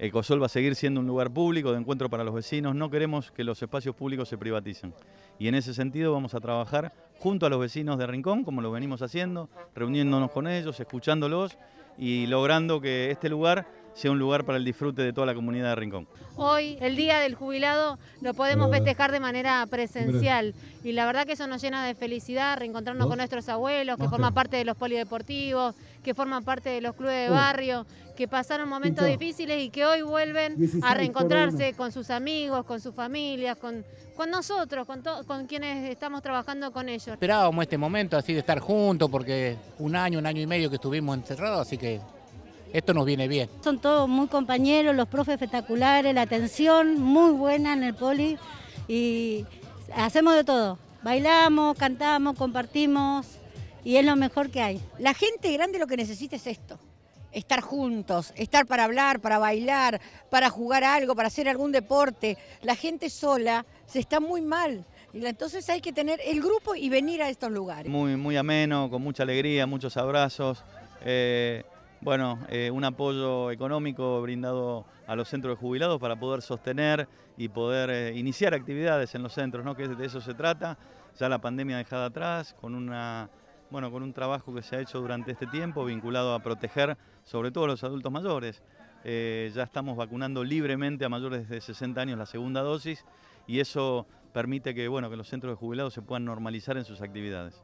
Ecosol va a seguir siendo un lugar público de encuentro para los vecinos, no queremos que los espacios públicos se privaticen. Y en ese sentido vamos a trabajar junto a los vecinos de Rincón, como lo venimos haciendo, reuniéndonos con ellos, escuchándolos y logrando que este lugar sea un lugar para el disfrute de toda la comunidad de Rincón. Hoy, el Día del Jubilado, lo podemos festejar de manera presencial y la verdad que eso nos llena de felicidad, reencontrarnos con nuestros abuelos, que forman parte de los polideportivos, que forman parte de los clubes de oh. barrio, que pasaron momentos difíciles y que hoy vuelven a reencontrarse con sus amigos, con sus familias, con, nosotros, con, con quienes estamos trabajando con ellos. Esperábamos este momento así de estar juntos porque un año, un año y medio que estuvimos encerrados, así que esto nos viene bien. Son todos muy compañeros, los profes espectaculares, la atención muy buena en el poli y hacemos de todo. Bailamos, cantamos, compartimos y es lo mejor que hay. La gente grande lo que necesita es esto. Estar juntos, estar para hablar, para bailar, para jugar algo, para hacer algún deporte. La gente sola se está muy mal. Entonces hay que tener el grupo y venir a estos lugares. Muy, muy ameno, con mucha alegría, muchos abrazos. Eh, bueno, eh, un apoyo económico brindado a los centros de jubilados para poder sostener y poder eh, iniciar actividades en los centros, ¿no? que de eso se trata. Ya la pandemia ha dejado atrás, con, una, bueno, con un trabajo que se ha hecho durante este tiempo vinculado a proteger sobre todo a los adultos mayores. Eh, ya estamos vacunando libremente a mayores de 60 años la segunda dosis y eso permite que, que los centros de jubilados se puedan normalizar en sus actividades.